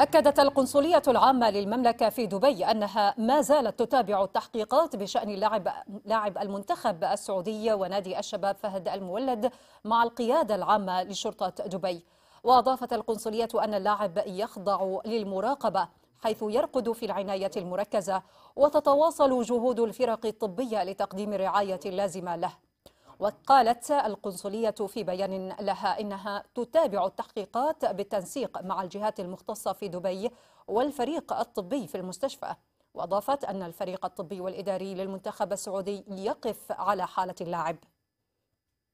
أكدت القنصلية العامة للمملكة في دبي أنها ما زالت تتابع التحقيقات بشأن لاعب لاعب المنتخب السعودي ونادي الشباب فهد المولد مع القيادة العامة لشرطة دبي. وأضافت القنصلية أن اللاعب يخضع للمراقبة حيث يرقد في العناية المركزة وتتواصل جهود الفرق الطبية لتقديم الرعاية اللازمة له. وقالت القنصلية في بيان لها إنها تتابع التحقيقات بالتنسيق مع الجهات المختصة في دبي والفريق الطبي في المستشفى وأضافت أن الفريق الطبي والإداري للمنتخب السعودي يقف على حالة اللاعب